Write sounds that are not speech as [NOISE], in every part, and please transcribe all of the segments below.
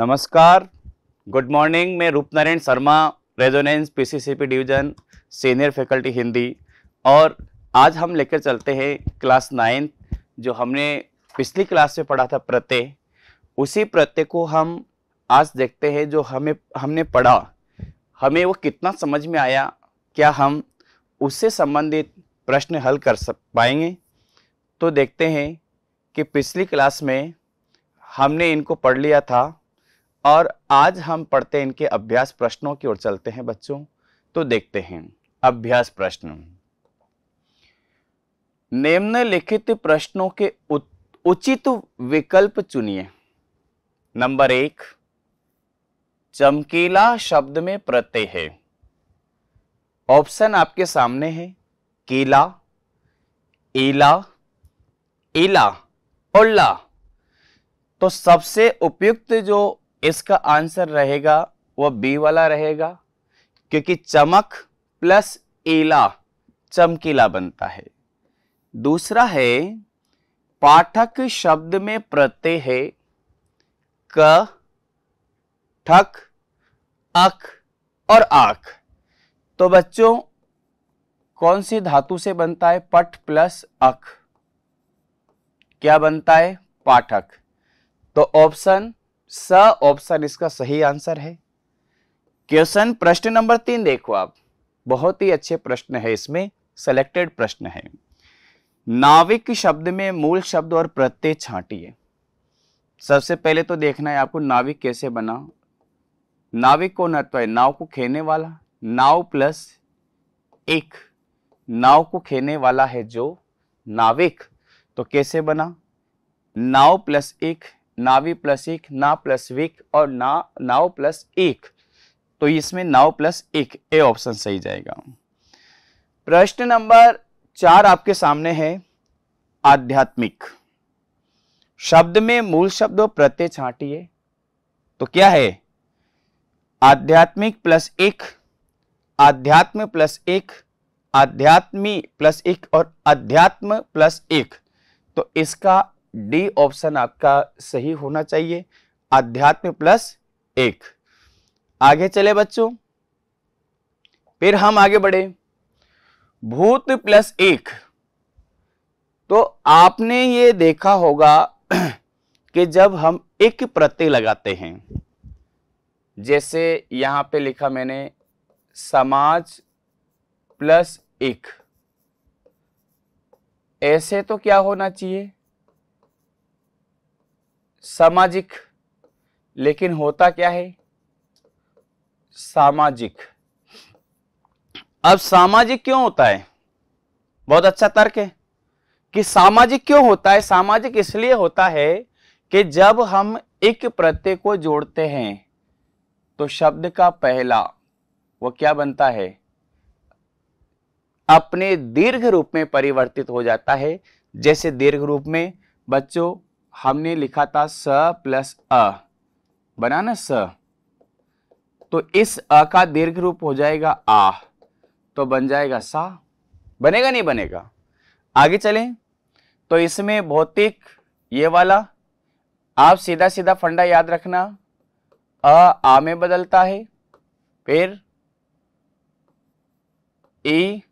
नमस्कार good morning मैं Roopnarayan Sharma resonance PCCP division senior faculty Hindi और आज हम लेकर चलते हैं क्लास नाइन्थ जो हमने पिछली क्लास में पढ़ा था प्रत्यय उसी प्रत्यय को हम आज देखते हैं जो हमें हमने पढ़ा हमें वो कितना समझ में आया क्या हम उससे संबंधित प्रश्न हल कर सक पाएंगे तो देखते हैं कि पिछली क्लास में हमने इनको पढ़ लिया था और आज हम पढ़ते हैं इनके अभ्यास प्रश्नों की ओर चलते हैं बच्चों तो देखते हैं अभ्यास प्रश्न निम्नलिखित प्रश्नों के उचित विकल्प चुनिए नंबर एक चमकीला शब्द में प्रत्यय है ऑप्शन आपके सामने है केला एला इला और ला तो सबसे उपयुक्त जो इसका आंसर रहेगा वह बी वाला रहेगा क्योंकि चमक प्लस एला चमकीला बनता है दूसरा है पाठक शब्द में प्रत्यय है क ठक अख और आख तो बच्चों कौन सी धातु से बनता है पट प्लस अख क्या बनता है पाठक तो ऑप्शन स ऑप्शन इसका सही आंसर है क्वेश्चन प्रश्न नंबर तीन देखो आप बहुत ही अच्छे प्रश्न है इसमें सेलेक्टेड प्रश्न है नाविक शब्द में मूल शब्द और प्रत्यय छाटिए सबसे पहले तो देखना है आपको नाविक कैसे बना नाविक को नत्व है नाव को खेने वाला नाव प्लस एक नाव को खेने वाला है जो नाविक तो कैसे बना नाव प्लस एक नावी प्लस एक ना प्लस विक और ना नाव प्लस एक तो इसमें नाव प्लस एक ए ऑप्शन सही जाएगा प्रश्न नंबर चार आपके सामने है आध्यात्मिक शब्द में मूल शब्द और प्रत्यय छाटिए तो क्या है आध्यात्मिक प्लस एक आध्यात्म प्लस एक आध्यात्मी प्लस एक और अध्यात्म प्लस एक तो इसका डी ऑप्शन आपका सही होना चाहिए अध्यात्म प्लस एक आगे चले बच्चों फिर हम आगे बढ़े भूत प्लस एक तो आपने ये देखा होगा [CLEARS THROAT] कि जब हम एक प्रत्यय लगाते हैं जैसे यहां पे लिखा मैंने समाज प्लस एक ऐसे तो क्या होना चाहिए सामाजिक लेकिन होता क्या है सामाजिक अब सामाजिक क्यों होता है बहुत अच्छा तर्क है कि सामाजिक क्यों होता है सामाजिक इसलिए होता है कि जब हम एक प्रत्यय को जोड़ते हैं तो शब्द का पहला वो क्या बनता है अपने दीर्घ रूप में परिवर्तित हो जाता है जैसे दीर्घ रूप में बच्चों हमने लिखा था स प्लस अ बना ना स तो इस अ का दीर्घ रूप हो जाएगा आ तो बन जाएगा सा बनेगा नहीं बनेगा आगे चलें तो इसमें भौतिक ये वाला आप सीधा सीधा फंडा याद रखना अ आ में बदलता है फिर ई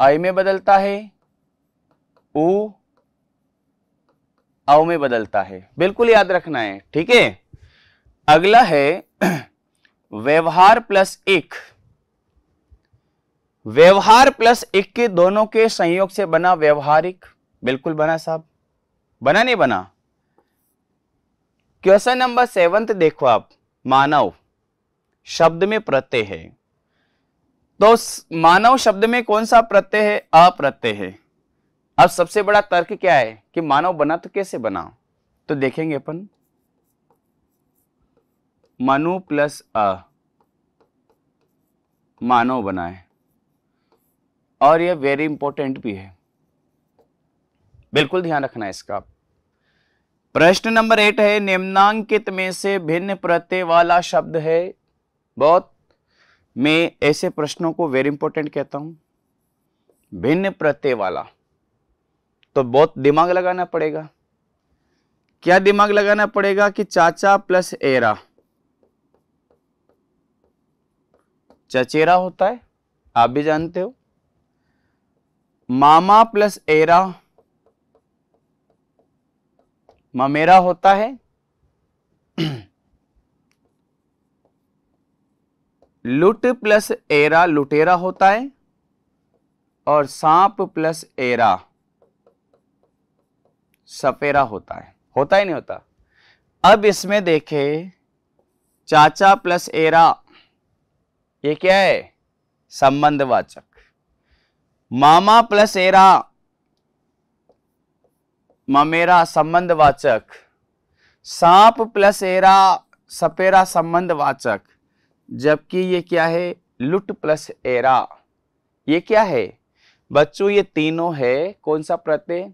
आई में बदलता है ऊ अव में बदलता है बिल्कुल याद रखना है ठीक है अगला है [CLEARS THROAT] व्यवहार प्लस एक व्यवहार प्लस एक के दोनों के संयोग से बना व्यवहारिक बिल्कुल बना साहब बना नहीं बना क्वेश्चन नंबर सेवंथ देखो आप मानव शब्द में प्रत्यय है तो मानव शब्द में कौन सा प्रत्यय है अप्रत्यय है अब सबसे बड़ा तर्क क्या है कि मानव बना तो कैसे बना तो देखेंगे अपन मनु प्लस अ मानव बना है और यह वेरी इंपॉर्टेंट भी है बिल्कुल ध्यान रखना है इसका प्रश्न नंबर एट है निम्नांकित में से भिन्न प्रत्यय वाला शब्द है बहुत मैं ऐसे प्रश्नों को वेरी इंपॉर्टेंट कहता हूं भिन्न प्रत्यय वाला तो बहुत दिमाग लगाना पड़ेगा क्या दिमाग लगाना पड़ेगा कि चाचा प्लस एरा चचेरा होता है आप भी जानते हो मामा प्लस एरा ममेरा होता है लुट प्लस एरा लुटेरा होता है और सांप प्लस एरा सपेरा होता है होता ही नहीं होता अब इसमें देखे चाचा प्लस एरा ये क्या है संबंधवाचक मामा प्लस एरा ममेरा संबंधवाचक सांप प्लस एरा सपेरा संबंधवाचक जबकि ये क्या है लुट प्लस एरा ये क्या है बच्चों ये तीनों है कौन सा प्रत्यय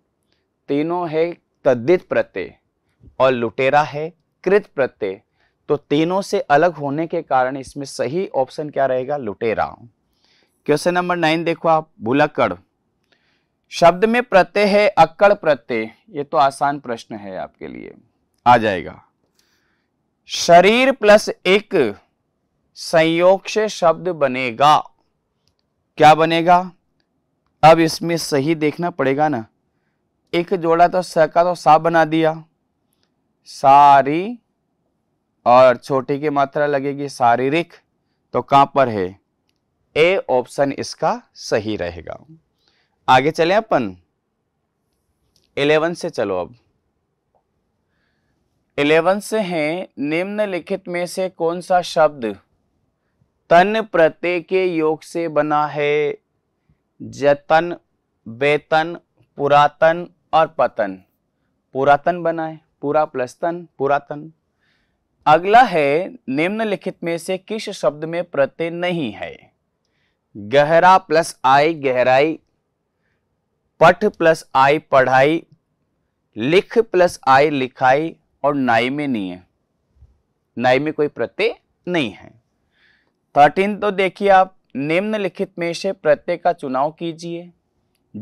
तीनों है तद्दित प्रत्यय और लुटेरा है कृत प्रत्यय तो तीनों से अलग होने के कारण इसमें सही ऑप्शन क्या रहेगा लुटेरा क्वेश्चन नंबर नाइन देखो आप भुलक्कड़ शब्द में प्रत्यय है अक्कड़ प्रत्यय ये तो आसान प्रश्न है आपके लिए आ जाएगा शरीर प्लस एक संयोग से शब्द बनेगा क्या बनेगा अब इसमें सही देखना पड़ेगा ना एक जोड़ा तो स का तो सा बना दिया सारी और छोटी की मात्रा लगेगी शारीरिक तो कहां पर है ए ऑप्शन इसका सही रहेगा आगे चले अपन इलेवन से चलो अब इलेवन से है निम्नलिखित में से कौन सा शब्द तन प्रत्यय के योग से बना है जतन वेतन पुरातन और पतन पुरातन बनाए पूरा प्लस तन पुरातन अगला है निम्नलिखित में से किस शब्द में प्रत्यय नहीं है गहरा प्लस आई गहराई पठ प्लस आई पढ़ाई लिख प्लस आई लिखाई और नाई में नहीं है नाई में कोई प्रत्यय नहीं है थर्टीन तो देखिए आप निम्नलिखित में से प्रत्यय का चुनाव कीजिए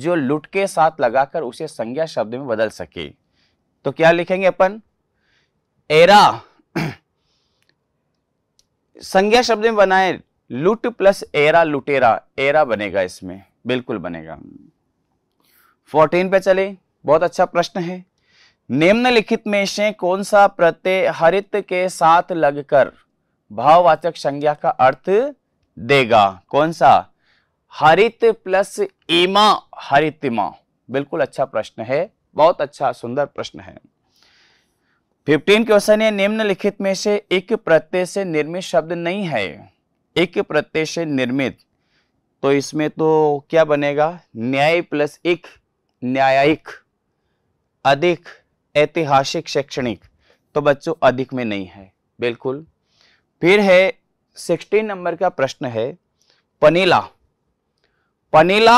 जो लुट के साथ लगाकर उसे संज्ञा शब्द में बदल सके तो क्या लिखेंगे अपन एरा संज्ञा शब्द में बनाए लुट प्लस एरा लुटेरा एरा बनेगा इसमें बिल्कुल बनेगा फोर्टीन पे चले बहुत अच्छा प्रश्न है निम्नलिखित में से कौन सा प्रत्यय हरित के साथ लगकर भाववाचक संज्ञा का अर्थ देगा कौन सा हरित प्लस इमा हरितिमा बिल्कुल अच्छा प्रश्न है बहुत अच्छा सुंदर प्रश्न है फिफ्टीन क्वेश्चन है निम्नलिखित में से एक प्रत्यय से निर्मित शब्द नहीं है एक प्रत्यय से निर्मित तो इसमें तो क्या बनेगा न्याय प्लस एक न्यायिक अधिक ऐतिहासिक शैक्षणिक तो बच्चों अधिक में नहीं है बिल्कुल फिर है सिक्सटीन नंबर का प्रश्न है पनीला पनीला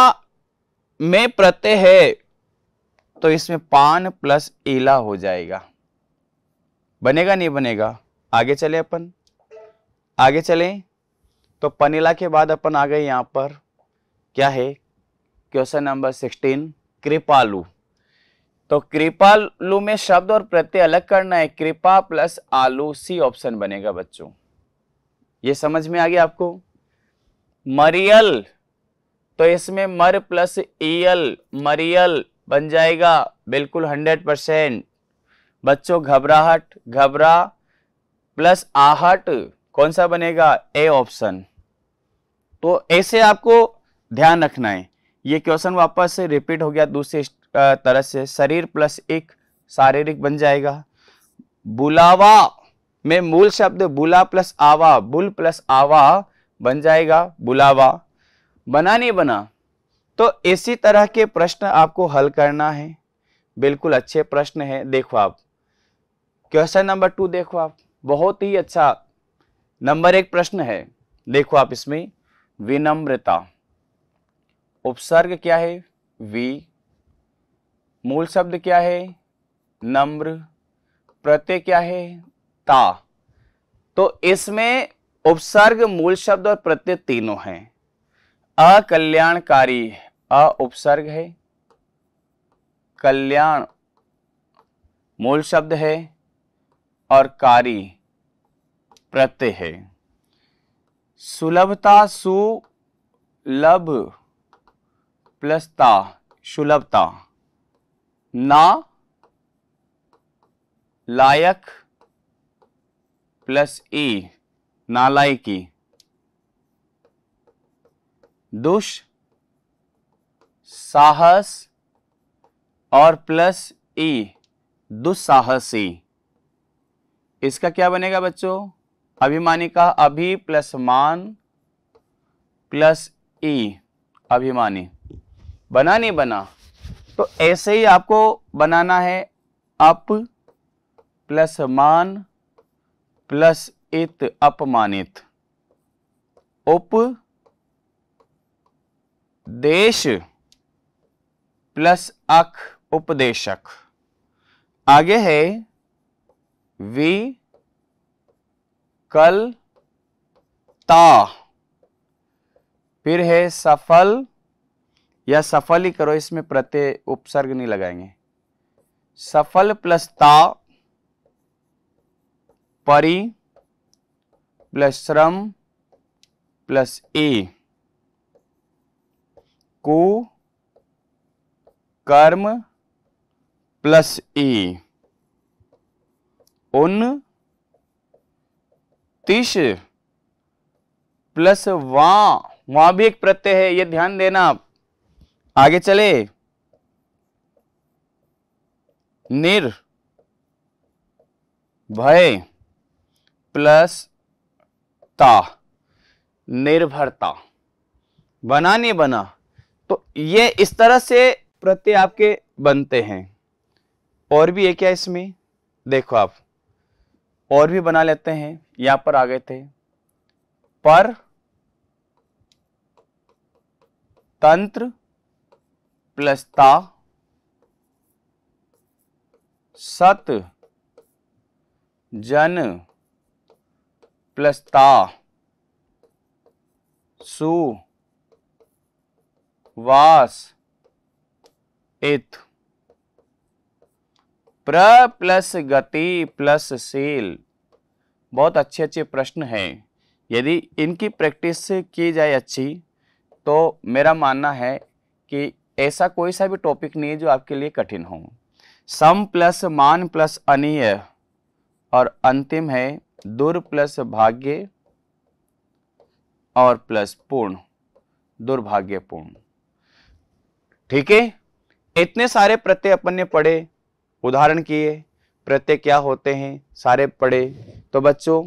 में प्रत्यय है तो इसमें पान प्लस एला हो जाएगा बनेगा नहीं बनेगा आगे चले अपन आगे चले तो पनीला के बाद अपन आ गए यहां पर क्या है क्वेश्चन नंबर सिक्सटीन कृपालू तो कृपालू में शब्द और प्रत्यय अलग करना है कृपा प्लस आलू सी ऑप्शन बनेगा बच्चों ये समझ में आ गया आपको मरियल तो इसमें मर प्लस ईयल मरियल बन जाएगा बिल्कुल हंड्रेड परसेंट बच्चों घबराहट घबरा प्लस आहट कौन सा बनेगा ए ऑप्शन तो ऐसे आपको ध्यान रखना है ये क्वेश्चन वापस से रिपीट हो गया दूसरी तरह से शरीर प्लस एक शारीरिक बन जाएगा बुलावा में मूल शब्द बुला प्लस आवा बुल प्लस आवा बन जाएगा बुलावा बना नहीं बना तो इसी तरह के प्रश्न आपको हल करना है बिल्कुल अच्छे प्रश्न है देखो आप क्वेश्चन नंबर टू देखो आप बहुत ही अच्छा नंबर एक प्रश्न है देखो आप इसमें विनम्रता उपसर्ग क्या है वी मूल शब्द क्या है नम्र प्रत्यय क्या है ता तो इसमें उपसर्ग मूल शब्द और प्रत्यय तीनों हैं अकल्याणकारी अ उपसर्ग है कल्याण मूल शब्द है और कारी प्रत्यय है सुलभता सुलभ प्लस ता सुलभता ना लायक प्लस ई नालायकी दुष साहस और प्लस ई e, दुस्साहसी इसका क्या बनेगा बच्चों अभिमानी का अभी प्लस मान प्लस ई e, अभिमानी बना नहीं बना तो ऐसे ही आपको बनाना है अप प्लस मान प्लस इत अपमानित उप देश प्लस अख उपदेशक आगे है वी कल ता फिर है सफल या सफल ही करो इसमें प्रत्यय उपसर्ग नहीं लगाएंगे सफल प्लस ता परी प्लस श्रम प्लस ई कु कर्म प्लस ए उन तिश प्लस वा वहां भी एक प्रत्यय है ये ध्यान देना आप आगे चले निर भय प्लस ता निर्भरता बना नहीं बना तो ये इस तरह से प्रत्यय आपके बनते हैं और भी एक क्या इसमें देखो आप और भी बना लेते हैं यहां पर आ गए थे पर तंत्र प्लस ता सत जन प्लस ता सु वास एथ प्र प्लस गति प्लस सील बहुत अच्छे अच्छे प्रश्न हैं यदि इनकी प्रैक्टिस की जाए अच्छी तो मेरा मानना है कि ऐसा कोई सा भी टॉपिक नहीं है जो आपके लिए कठिन हो सम प्लस मान प्लस अनिय और अंतिम है दुर् प्लस भाग्य और प्लस पूर्ण दुर्भाग्यपूर्ण ठीक है इतने सारे प्रत्यय अपन ने पढ़े उदाहरण किए प्रत्यय क्या होते हैं सारे पढ़े तो बच्चों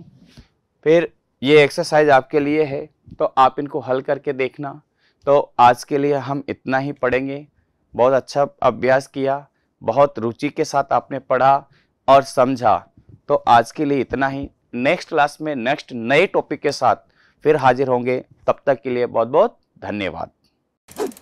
फिर ये एक्सरसाइज आपके लिए है तो आप इनको हल करके देखना तो आज के लिए हम इतना ही पढ़ेंगे बहुत अच्छा अभ्यास किया बहुत रुचि के साथ आपने पढ़ा और समझा तो आज के लिए इतना ही नेक्स्ट क्लास में नेक्स्ट नए टॉपिक के साथ फिर हाजिर होंगे तब तक के लिए बहुत बहुत धन्यवाद